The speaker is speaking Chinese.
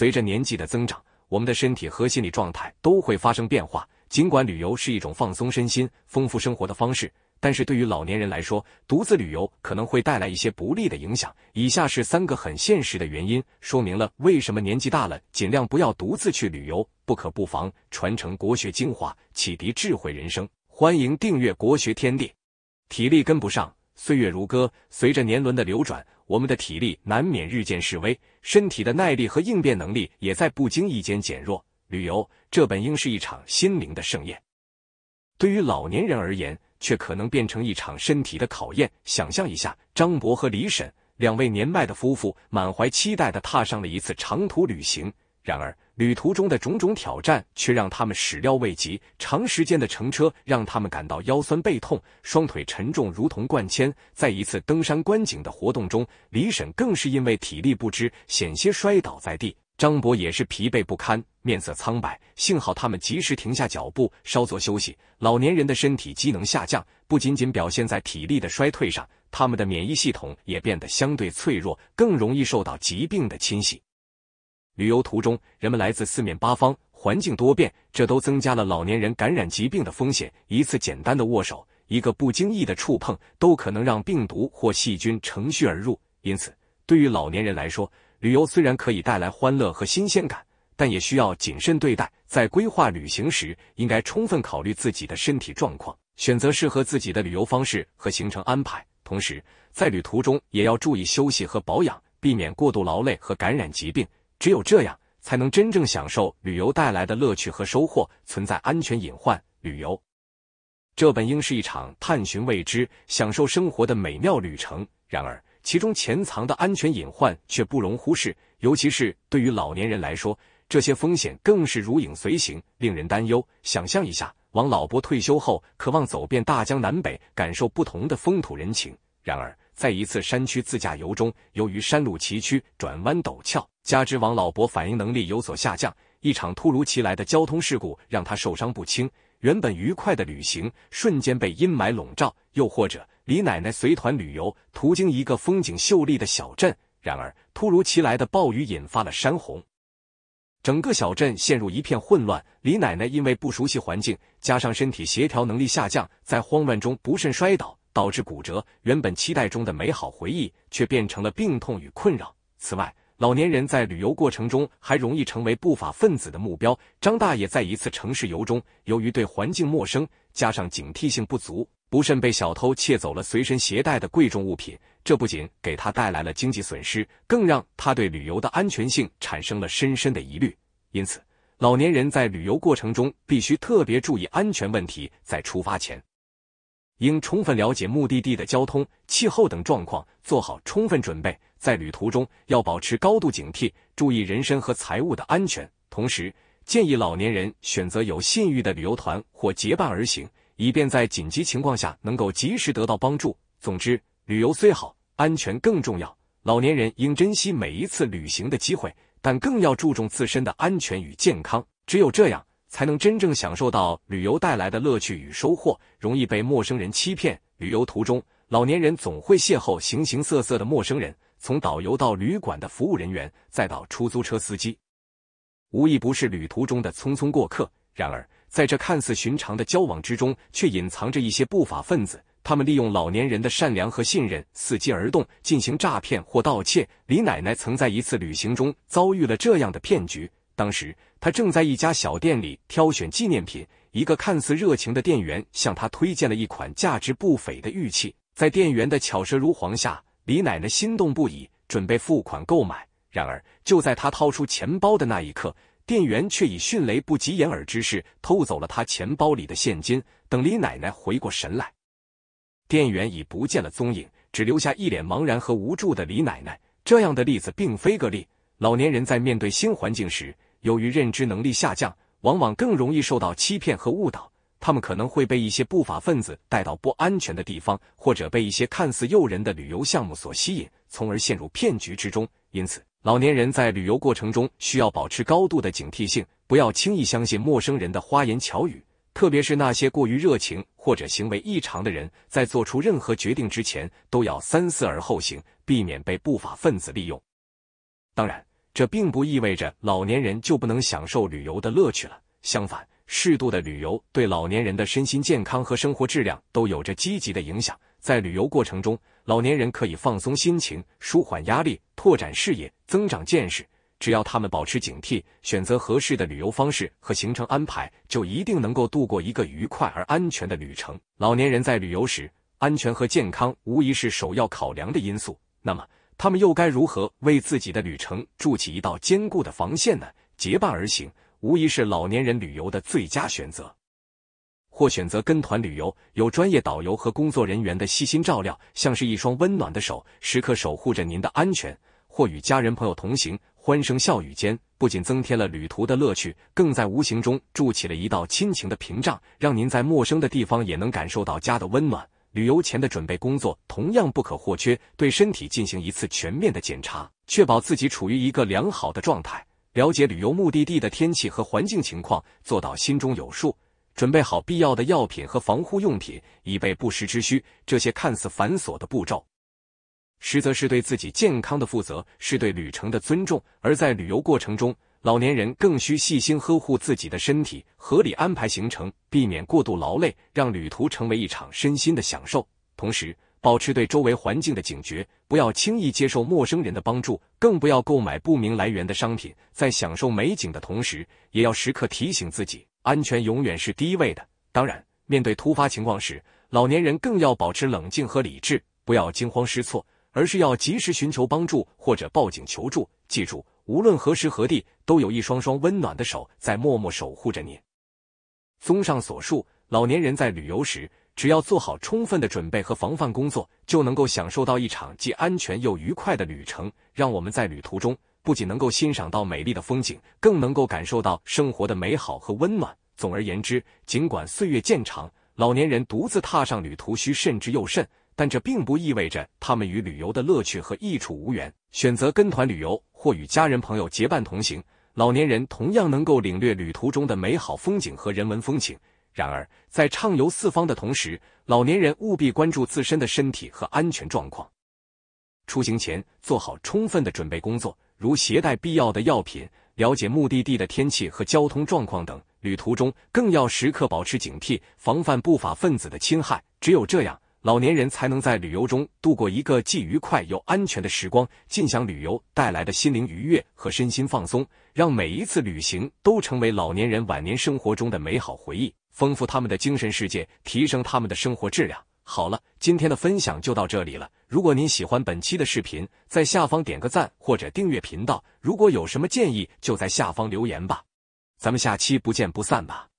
随着年纪的增长，我们的身体和心理状态都会发生变化。尽管旅游是一种放松身心、丰富生活的方式，但是对于老年人来说，独自旅游可能会带来一些不利的影响。以下是三个很现实的原因，说明了为什么年纪大了尽量不要独自去旅游，不可不防。传承国学精华，启迪智慧人生，欢迎订阅国学天地。体力跟不上。岁月如歌，随着年轮的流转，我们的体力难免日渐式微，身体的耐力和应变能力也在不经意间减弱。旅游这本应是一场心灵的盛宴，对于老年人而言，却可能变成一场身体的考验。想象一下，张博和李婶两位年迈的夫妇，满怀期待的踏上了一次长途旅行。然而，旅途中的种种挑战却让他们始料未及。长时间的乘车让他们感到腰酸背痛，双腿沉重如同灌铅。在一次登山观景的活动中，李婶更是因为体力不支，险些摔倒在地。张博也是疲惫不堪，面色苍白。幸好他们及时停下脚步，稍作休息。老年人的身体机能下降，不仅仅表现在体力的衰退上，他们的免疫系统也变得相对脆弱，更容易受到疾病的侵袭。旅游途中，人们来自四面八方，环境多变，这都增加了老年人感染疾病的风险。一次简单的握手，一个不经意的触碰，都可能让病毒或细菌乘虚而入。因此，对于老年人来说，旅游虽然可以带来欢乐和新鲜感，但也需要谨慎对待。在规划旅行时，应该充分考虑自己的身体状况，选择适合自己的旅游方式和行程安排。同时，在旅途中也要注意休息和保养，避免过度劳累和感染疾病。只有这样，才能真正享受旅游带来的乐趣和收获。存在安全隐患，旅游这本应是一场探寻未知、享受生活的美妙旅程。然而，其中潜藏的安全隐患却不容忽视，尤其是对于老年人来说，这些风险更是如影随形，令人担忧。想象一下，王老伯退休后渴望走遍大江南北，感受不同的风土人情。然而，在一次山区自驾游中，由于山路崎岖、转弯陡峭。加之王老伯反应能力有所下降，一场突如其来的交通事故让他受伤不轻。原本愉快的旅行瞬间被阴霾笼罩。又或者，李奶奶随团旅游，途经一个风景秀丽的小镇，然而突如其来的暴雨引发了山洪，整个小镇陷入一片混乱。李奶奶因为不熟悉环境，加上身体协调能力下降，在慌乱中不慎摔倒，导致骨折。原本期待中的美好回忆，却变成了病痛与困扰。此外，老年人在旅游过程中还容易成为不法分子的目标。张大爷在一次城市游中，由于对环境陌生，加上警惕性不足，不慎被小偷窃走了随身携带的贵重物品。这不仅给他带来了经济损失，更让他对旅游的安全性产生了深深的疑虑。因此，老年人在旅游过程中必须特别注意安全问题，在出发前。应充分了解目的地的交通、气候等状况，做好充分准备。在旅途中要保持高度警惕，注意人身和财物的安全。同时，建议老年人选择有信誉的旅游团或结伴而行，以便在紧急情况下能够及时得到帮助。总之，旅游虽好，安全更重要。老年人应珍惜每一次旅行的机会，但更要注重自身的安全与健康。只有这样。才能真正享受到旅游带来的乐趣与收获。容易被陌生人欺骗。旅游途中，老年人总会邂逅形形色色的陌生人，从导游到旅馆的服务人员，再到出租车司机，无一不是旅途中的匆匆过客。然而，在这看似寻常的交往之中，却隐藏着一些不法分子。他们利用老年人的善良和信任，伺机而动，进行诈骗或盗窃。李奶奶曾在一次旅行中遭遇了这样的骗局，当时。他正在一家小店里挑选纪念品，一个看似热情的店员向他推荐了一款价值不菲的玉器。在店员的巧舌如簧下，李奶奶心动不已，准备付款购买。然而，就在他掏出钱包的那一刻，店员却以迅雷不及掩耳之势偷走了他钱包里的现金。等李奶奶回过神来，店员已不见了踪影，只留下一脸茫然和无助的李奶奶。这样的例子并非个例，老年人在面对新环境时，由于认知能力下降，往往更容易受到欺骗和误导。他们可能会被一些不法分子带到不安全的地方，或者被一些看似诱人的旅游项目所吸引，从而陷入骗局之中。因此，老年人在旅游过程中需要保持高度的警惕性，不要轻易相信陌生人的花言巧语，特别是那些过于热情或者行为异常的人。在做出任何决定之前，都要三思而后行，避免被不法分子利用。当然。这并不意味着老年人就不能享受旅游的乐趣了。相反，适度的旅游对老年人的身心健康和生活质量都有着积极的影响。在旅游过程中，老年人可以放松心情、舒缓压力、拓展视野、增长见识。只要他们保持警惕，选择合适的旅游方式和行程安排，就一定能够度过一个愉快而安全的旅程。老年人在旅游时，安全和健康无疑是首要考量的因素。那么，他们又该如何为自己的旅程筑起一道坚固的防线呢？结伴而行无疑是老年人旅游的最佳选择。或选择跟团旅游，有专业导游和工作人员的细心照料，像是一双温暖的手，时刻守护着您的安全；或与家人朋友同行，欢声笑语间不仅增添了旅途的乐趣，更在无形中筑起了一道亲情的屏障，让您在陌生的地方也能感受到家的温暖。旅游前的准备工作同样不可或缺，对身体进行一次全面的检查，确保自己处于一个良好的状态；了解旅游目的地的天气和环境情况，做到心中有数；准备好必要的药品和防护用品，以备不时之需。这些看似繁琐的步骤，实则是对自己健康的负责，是对旅程的尊重。而在旅游过程中，老年人更需细心呵护自己的身体，合理安排行程，避免过度劳累，让旅途成为一场身心的享受。同时，保持对周围环境的警觉，不要轻易接受陌生人的帮助，更不要购买不明来源的商品。在享受美景的同时，也要时刻提醒自己，安全永远是第一位的。当然，面对突发情况时，老年人更要保持冷静和理智，不要惊慌失措，而是要及时寻求帮助或者报警求助。记住，无论何时何地，都有一双双温暖的手在默默守护着你。综上所述，老年人在旅游时，只要做好充分的准备和防范工作，就能够享受到一场既安全又愉快的旅程。让我们在旅途中不仅能够欣赏到美丽的风景，更能够感受到生活的美好和温暖。总而言之，尽管岁月渐长，老年人独自踏上旅途需慎之又慎。但这并不意味着他们与旅游的乐趣和益处无缘。选择跟团旅游或与家人朋友结伴同行，老年人同样能够领略旅途中的美好风景和人文风情。然而，在畅游四方的同时，老年人务必关注自身的身体和安全状况。出行前做好充分的准备工作，如携带必要的药品、了解目的地的天气和交通状况等。旅途中更要时刻保持警惕，防范不法分子的侵害。只有这样。老年人才能在旅游中度过一个既愉快又安全的时光，尽享旅游带来的心灵愉悦和身心放松，让每一次旅行都成为老年人晚年生活中的美好回忆，丰富他们的精神世界，提升他们的生活质量。好了，今天的分享就到这里了。如果您喜欢本期的视频，在下方点个赞或者订阅频道。如果有什么建议，就在下方留言吧。咱们下期不见不散吧。